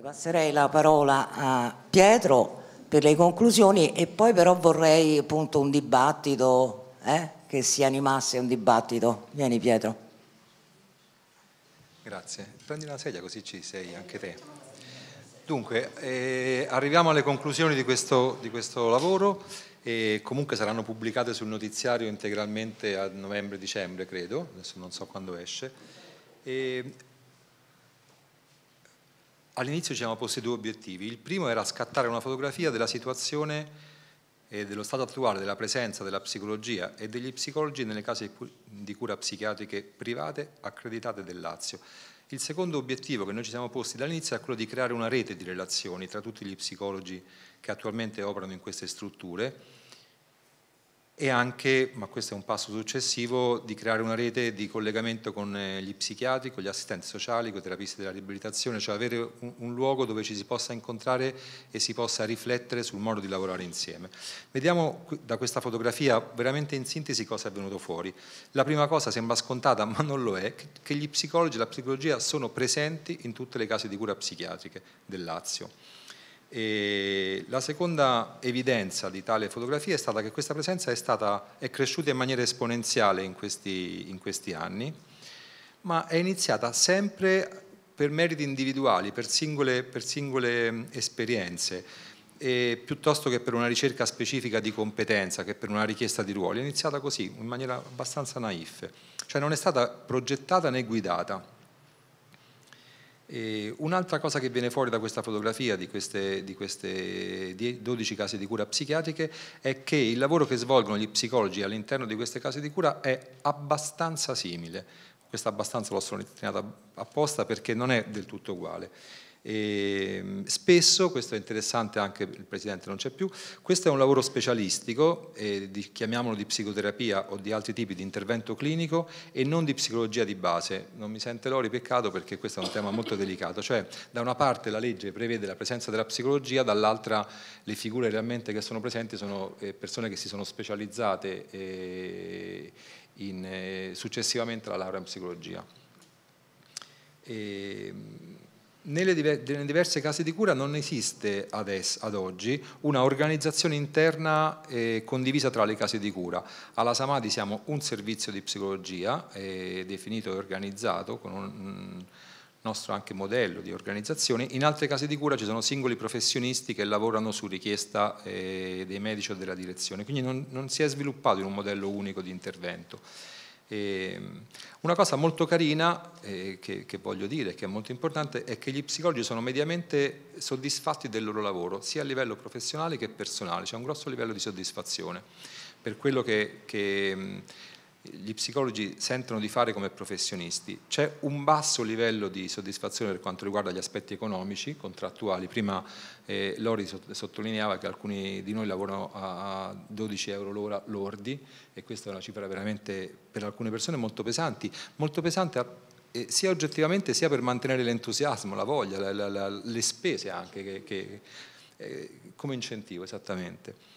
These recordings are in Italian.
Passerei la parola a Pietro per le conclusioni e poi però vorrei appunto un dibattito, eh, che si animasse un dibattito. Vieni Pietro. Grazie. Prendi una sedia così ci sei anche te. Dunque, eh, arriviamo alle conclusioni di questo, di questo lavoro e comunque saranno pubblicate sul notiziario integralmente a novembre-dicembre, credo, adesso non so quando esce. E All'inizio ci siamo posti due obiettivi. Il primo era scattare una fotografia della situazione e dello stato attuale della presenza della psicologia e degli psicologi nelle case di cura psichiatriche private accreditate del Lazio. Il secondo obiettivo che noi ci siamo posti dall'inizio è quello di creare una rete di relazioni tra tutti gli psicologi che attualmente operano in queste strutture e anche, ma questo è un passo successivo, di creare una rete di collegamento con eh, gli psichiatri, con gli assistenti sociali, con i terapisti della riabilitazione, cioè avere un, un, luogo dove ci si possa incontrare e si possa riflettere sul modo di lavorare insieme. Vediamo da questa fotografia veramente in sintesi cosa è venuto fuori. La prima cosa sembra scontata, ma non lo è, che gli psicologi e la psicologia sono presenti in tutte le case di cura psichiatriche del Lazio e la seconda evidenza di tale fotografia è stata che questa presenza è, stata, è cresciuta in maniera esponenziale in questi, in questi anni, ma è iniziata sempre per meriti individuali, per singole, per singole mm, esperienze, piuttosto che per una ricerca specifica di competenza, che per una richiesta di ruoli. È iniziata così, in maniera abbastanza naif, cioè non è stata progettata né guidata un'altra cosa che viene fuori da questa fotografia di queste, di queste 12 case di cura psichiatriche è che il lavoro che svolgono gli psicologi all'interno di queste case di cura è abbastanza simile. Questa abbastanza l'ho sottolineata apposta perché non è del tutto uguale. E ehm, spesso, questo è interessante anche, il Presidente non c'è più, questo è un lavoro specialistico, eh, di, chiamiamolo di psicoterapia o di altri tipi di intervento clinico e non di psicologia di base. Non mi sente Lori, peccato perché questo è un tema molto delicato, cioè da una parte la legge prevede la presenza della psicologia, dall'altra le figure realmente che sono presenti sono eh, persone che si sono specializzate eh, in, eh, successivamente alla laurea in psicologia. E, ehm, nelle, diverse case di cura non esiste adesso, ad oggi una organizzazione interna eh, condivisa tra le case di cura. Alla Samadi siamo un servizio di psicologia eh, definito e organizzato con un nostro anche modello di organizzazione. In altre case di cura ci sono singoli professionisti che lavorano su richiesta eh, dei medici o della direzione, quindi non, non si è sviluppato in un modello unico di intervento. E ehm, una cosa molto carina eh, che, che, voglio dire, che è molto importante, è che gli psicologi sono mediamente soddisfatti del loro lavoro, sia a livello professionale che personale, c'è un grosso livello di soddisfazione per quello che, che mm, gli psicologi sentono di fare come professionisti. C'è un basso livello di soddisfazione per quanto riguarda gli aspetti economici, contrattuali. Prima eh, Lori sottolineava che alcuni di noi lavorano a 12 euro l'ora lordi e questa è una cifra veramente per alcune persone molto pesante, molto pesante eh, sia oggettivamente sia per mantenere l'entusiasmo, la voglia, la, la, la, le spese anche che, che, eh, come incentivo esattamente.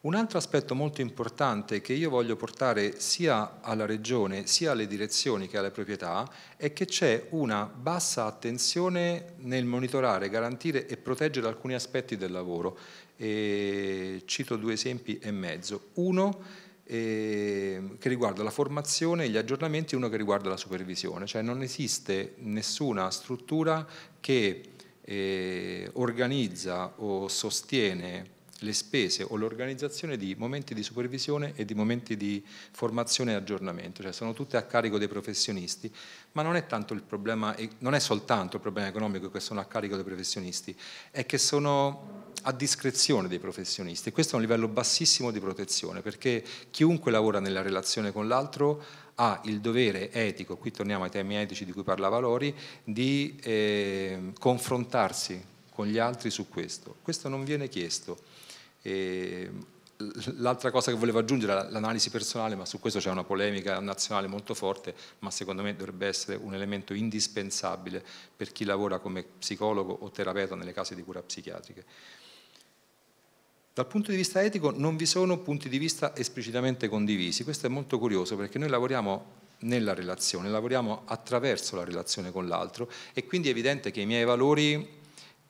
Un altro aspetto molto importante che io voglio portare sia alla Regione, sia alle direzioni che alle proprietà, è che c'è una bassa attenzione nel monitorare, garantire e proteggere alcuni aspetti del lavoro. E cito due esempi e mezzo. Uno ehm, che riguarda la formazione e gli aggiornamenti, uno che riguarda la supervisione. Cioè non esiste nessuna struttura che eh, organizza o sostiene le spese o l'organizzazione di momenti di supervisione e di momenti di formazione e aggiornamento, cioè sono tutte a carico dei professionisti, ma non è, problema, non è soltanto il problema economico che sono a carico dei professionisti, è che sono a discrezione dei professionisti. e Questo è un livello bassissimo di protezione, perché chiunque lavora nella relazione con l'altro ha il dovere etico, qui torniamo ai temi etici di cui parlava Lori, di eh, confrontarsi con gli altri su questo. Questo non viene chiesto. E l'altra cosa che volevo aggiungere è l'analisi personale, ma su questo c'è una polemica nazionale molto forte, ma secondo me dovrebbe essere un elemento indispensabile per chi lavora come psicologo o terapeuta nelle case di cura psichiatriche. Dal punto di vista etico non vi sono punti di vista esplicitamente condivisi, questo è molto curioso perché noi lavoriamo nella relazione, lavoriamo attraverso la relazione con l'altro e quindi è evidente che i miei valori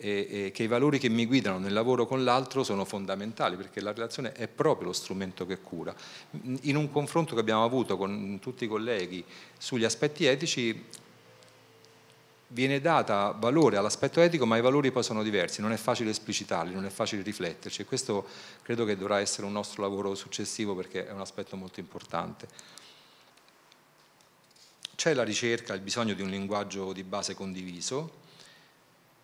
e, e che i valori che mi guidano nel lavoro con l'altro sono fondamentali perché la relazione è proprio lo strumento che cura. In un confronto che abbiamo avuto con tutti i colleghi sugli aspetti etici viene data valore all'aspetto etico, ma i valori poi sono diversi, non è facile esplicitarli, non è facile rifletterci e questo credo che dovrà essere un nostro lavoro successivo perché è un aspetto molto importante. C'è la ricerca, il bisogno di un linguaggio di base condiviso,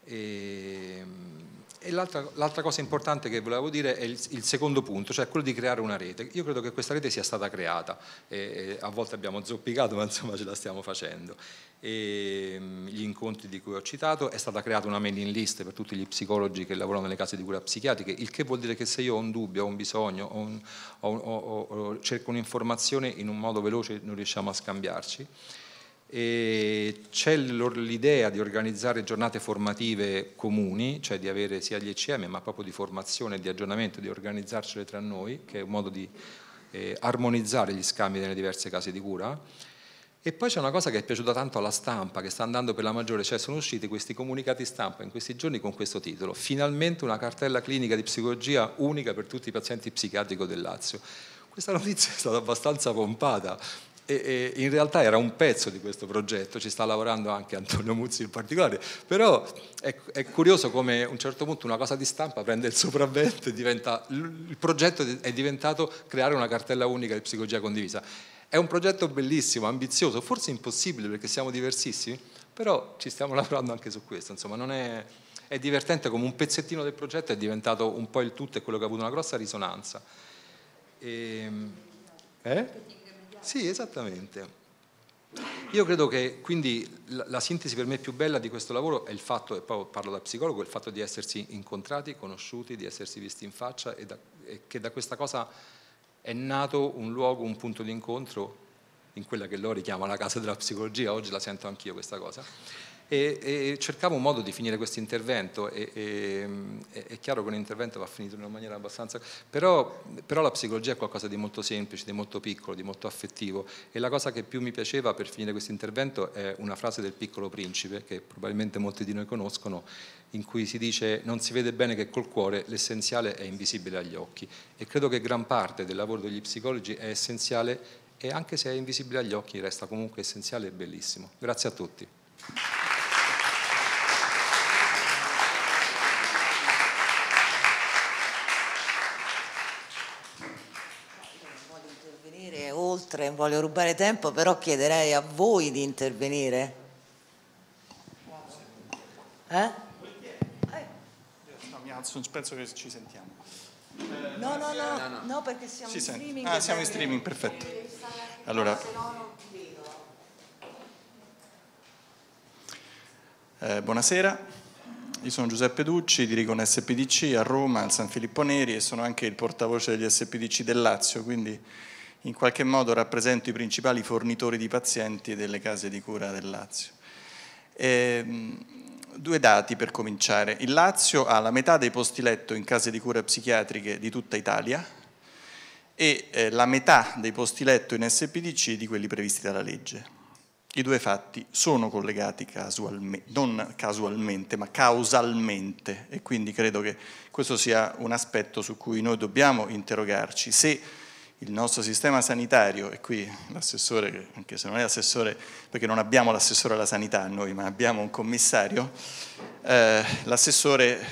Ehm, e, e l'altra, cosa importante che volevo dire è il, il, secondo punto, cioè quello di creare una rete. Io credo che questa rete sia stata creata, e, e a volte abbiamo zoppicato, ma insomma ce la stiamo facendo. E, ehm, gli incontri di cui ho citato, è stata creata una mailing list per tutti gli psicologi che lavorano nelle case di cura psichiatriche, il che vuol dire che se io ho un dubbio, ho un bisogno, ho un, ho, ho, cerco un'informazione in un modo veloce non riusciamo a scambiarci e c'è l'idea di organizzare giornate formative comuni, cioè di avere sia gli ECM ma proprio di formazione e di aggiornamento, di organizzarcele tra noi, che è un modo di eh, armonizzare gli scambi nelle diverse case di cura. E poi c'è una cosa che è piaciuta tanto alla stampa, che sta andando per la maggiore, cioè sono usciti questi comunicati stampa in questi giorni con questo titolo, finalmente una cartella clinica di psicologia unica per tutti i pazienti psichiatrici del Lazio. Questa notizia è stata abbastanza pompata, e, e in realtà era un pezzo di questo progetto, ci sta lavorando anche Antonio Muzzi in particolare, però è, è curioso come a un certo punto una cosa di stampa prende il sopravvento e diventa, il progetto è diventato creare una cartella unica di psicologia condivisa. È un progetto bellissimo, ambizioso, forse impossibile perché siamo diversissimi, però ci stiamo lavorando anche su questo, insomma non è, è divertente come un pezzettino del progetto è diventato un po' il tutto e quello che ha avuto una grossa risonanza. E, ehm, eh? Sì, esattamente. Io credo che quindi la, la, sintesi per me più bella di questo lavoro è il fatto, e poi parlo da psicologo, il fatto di essersi incontrati, conosciuti, di essersi visti in faccia e, da, e che da questa cosa è nato un luogo, un punto di incontro in quella che loro chiama la casa della psicologia, oggi la sento anch'io questa cosa, e, e cercavo un modo di finire questo intervento, e, è chiaro che un intervento va finito in una maniera abbastanza... Però, però la psicologia è qualcosa di molto semplice, di molto piccolo, di molto affettivo e la cosa che più mi piaceva per finire questo intervento è una frase del piccolo principe, che probabilmente molti di noi conoscono, in cui si dice non si vede bene che col cuore l'essenziale è invisibile agli occhi e credo che gran parte del lavoro degli psicologi è essenziale e anche se è invisibile agli occhi resta comunque essenziale e bellissimo. Grazie a tutti. oltre, voglio rubare tempo, però chiederei a voi di intervenire. Eh? No, mi alzo, penso che ci sentiamo. No, no, no, no, no perché siamo si in sente. streaming. Ah, siamo in streaming, perfetto. Allora, eh, buonasera. Io sono Giuseppe Ducci, dirigo un SPDC a Roma, al San Filippo Neri e sono anche il portavoce degli SPDC del Lazio, quindi in qualche modo rappresento i principali fornitori di pazienti delle case di cura del Lazio. E, ehm, due dati per cominciare. Il Lazio ha la metà dei posti letto in case di cura psichiatriche di tutta Italia e eh, la metà dei posti letto in SPDC di quelli previsti dalla legge. I due fatti sono collegati casualmente, non casualmente, ma causalmente e quindi credo che questo sia un aspetto su cui noi dobbiamo interrogarci. Se il nostro sistema sanitario, e qui l'assessore, anche se non è assessore, perché non abbiamo l'assessore alla sanità noi, ma abbiamo un commissario, eh, l'assessore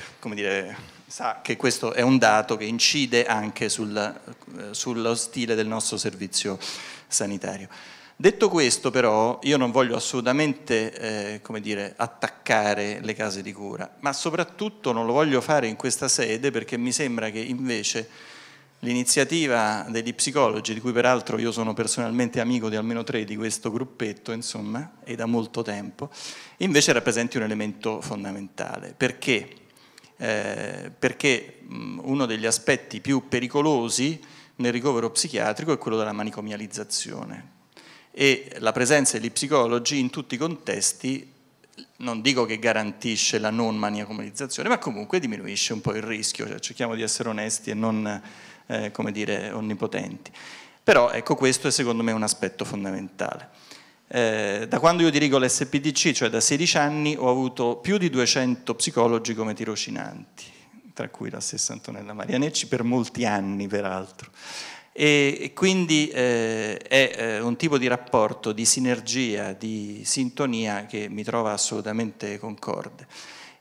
sa che questo è un dato che incide anche sul, eh, sullo stile del nostro servizio sanitario. Detto questo però io non voglio assolutamente eh, dire, attaccare le case di cura, ma soprattutto non lo voglio fare in questa sede perché mi sembra che invece L'iniziativa degli psicologi, di cui peraltro io sono personalmente amico di almeno tre di questo gruppetto, insomma, e da molto tempo, invece rappresenti un elemento fondamentale. Perché? Eh, perché uno degli aspetti più pericolosi nel ricovero psichiatrico è quello della manicomializzazione e la presenza degli psicologi in tutti i contesti non dico che garantisce la non manicomializzazione, ma comunque diminuisce un po' il rischio, cioè cerchiamo di essere onesti e non eh, come dire, onnipotenti. Però ecco questo è secondo me un aspetto fondamentale. Eh, da quando io dirigo l'SPDC, cioè da 16 anni, ho avuto più di 200 psicologi come tirocinanti, tra cui la stessa Antonella Marianecci, per molti anni peraltro. E, e quindi eh, è eh, un tipo di rapporto, di sinergia, di sintonia che mi trova assolutamente concorde.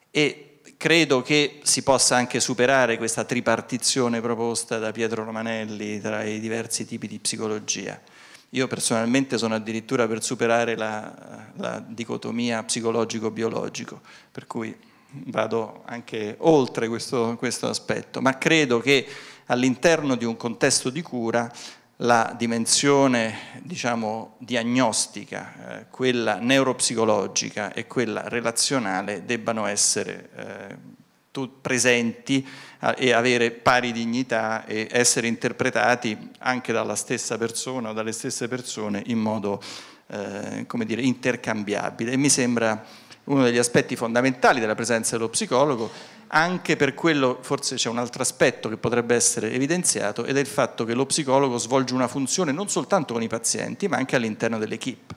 E credo che si possa anche superare questa tripartizione proposta da Pietro Romanelli tra i diversi tipi di psicologia. Io personalmente sono addirittura per superare la, la dicotomia psicologico-biologico, per cui vado anche oltre questo, questo aspetto, ma credo che all'interno di un contesto di cura la dimensione diciamo, diagnostica, eh, quella neuropsicologica e quella relazionale debbano essere eh, presenti e avere pari dignità e essere interpretati anche dalla stessa persona o dalle stesse persone in modo eh, dire, intercambiabile. E mi sembra uno degli aspetti fondamentali della presenza dello psicologo anche per quello, forse c'è un altro aspetto che potrebbe essere evidenziato ed è il fatto che lo psicologo svolge una funzione non soltanto con i pazienti ma anche all'interno dell'equipe.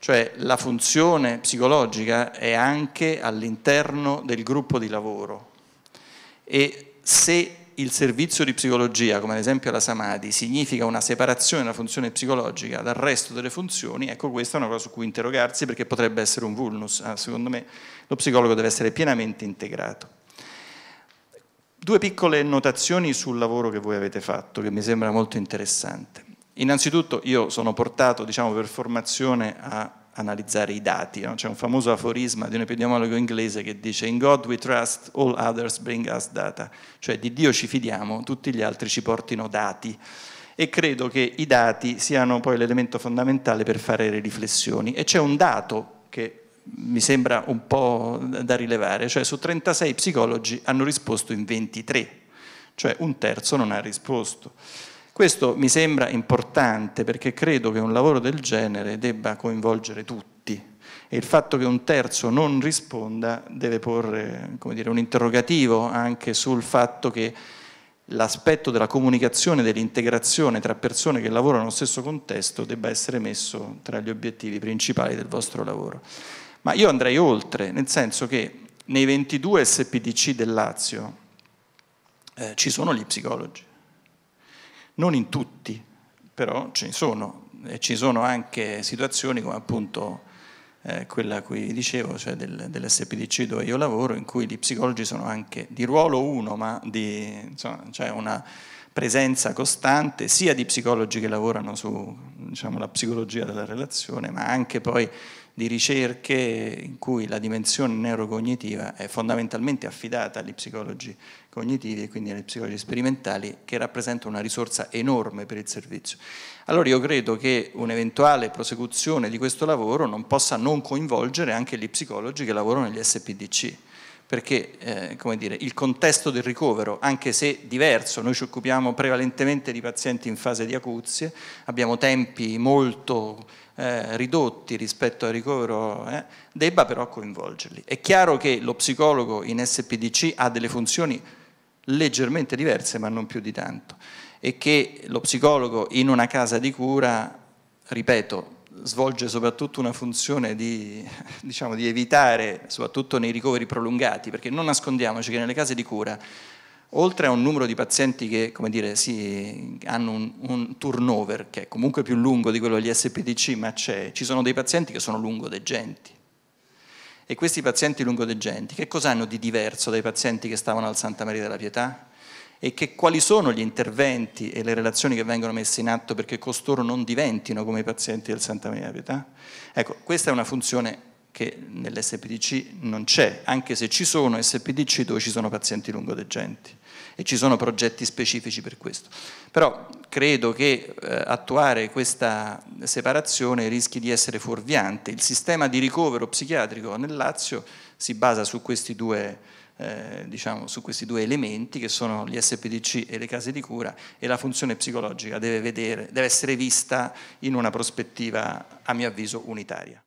Cioè la funzione psicologica è anche all'interno del gruppo di lavoro e se il servizio di psicologia, come ad esempio la Samadhi, significa una separazione della funzione psicologica dal resto delle funzioni, ecco questa è una cosa su cui interrogarsi perché potrebbe essere un vulnus. Ah, secondo me lo psicologo deve essere pienamente integrato. Due piccole notazioni sul lavoro che voi avete fatto, che mi sembra molto interessante. Innanzitutto io sono portato, diciamo, per formazione a analizzare i dati. No? C'è un famoso aforisma di un epidemiologo inglese che dice in God we trust, all others bring us data, cioè di Dio ci fidiamo, tutti gli altri ci portino dati. E credo che i dati siano poi l'elemento fondamentale per fare le riflessioni. E c'è un dato che mi sembra un po' da rilevare, cioè su 36 psicologi hanno risposto in 23, cioè un terzo non ha risposto. Questo mi sembra importante perché credo che un lavoro del genere debba coinvolgere tutti e il fatto che un terzo non risponda deve porre dire, un interrogativo anche sul fatto che l'aspetto della comunicazione, dell'integrazione tra persone che lavorano nello stesso contesto debba essere messo tra gli obiettivi principali del vostro lavoro. Ma io andrei oltre, nel senso che nei 22 SPDC del Lazio eh, ci sono gli psicologi non in tutti, però ce ne sono e ci sono anche situazioni come appunto eh, quella a cui dicevo, cioè del, dell'SPDC dove io lavoro, in cui gli psicologi sono anche di ruolo uno, ma c'è cioè una presenza costante sia di psicologi che lavorano sulla diciamo, psicologia della relazione, ma anche poi di ricerche in cui la dimensione neurocognitiva è fondamentalmente affidata agli psicologi cognitivi e quindi agli psicologi sperimentali che rappresenta una risorsa enorme per il servizio. Allora io credo che un'eventuale prosecuzione di questo lavoro non possa non coinvolgere anche gli psicologi che lavorano negli SPDC perché eh, dire, il contesto del ricovero, anche se diverso, noi ci occupiamo prevalentemente di pazienti in fase di acuzie, abbiamo tempi molto eh, ridotti rispetto al ricovero, eh, debba però coinvolgerli. È chiaro che lo psicologo in SPDC ha delle funzioni leggermente diverse, ma non più di tanto, e che lo psicologo in una casa di cura, ripeto, svolge soprattutto una funzione di, diciamo, di evitare, soprattutto nei ricoveri prolungati, perché non nascondiamoci che nelle case di cura oltre a un numero di pazienti che dire, sì, hanno un, un, turnover che è comunque più lungo di quello degli SPDC, ma c'è, ci sono dei pazienti che sono lungodeggenti. E questi pazienti lungodeggenti che cosa hanno di diverso dai pazienti che stavano al Santa Maria della Pietà? e che quali sono gli interventi e le relazioni che vengono messe in atto perché costoro non diventino come i pazienti del Santa Maria Pietà? Ecco, questa è una funzione che nell'SPDC non c'è, anche se ci sono SPDC dove ci sono pazienti lungodegenti e ci sono progetti specifici per questo. Però credo che eh, attuare questa separazione rischi di essere fuorviante. Il sistema di ricovero psichiatrico nel Lazio si basa su questi due eh, diciamo, su questi due elementi che sono gli SPDC e le case di cura e la funzione psicologica deve, vedere, deve essere vista in una prospettiva, a mio avviso, unitaria.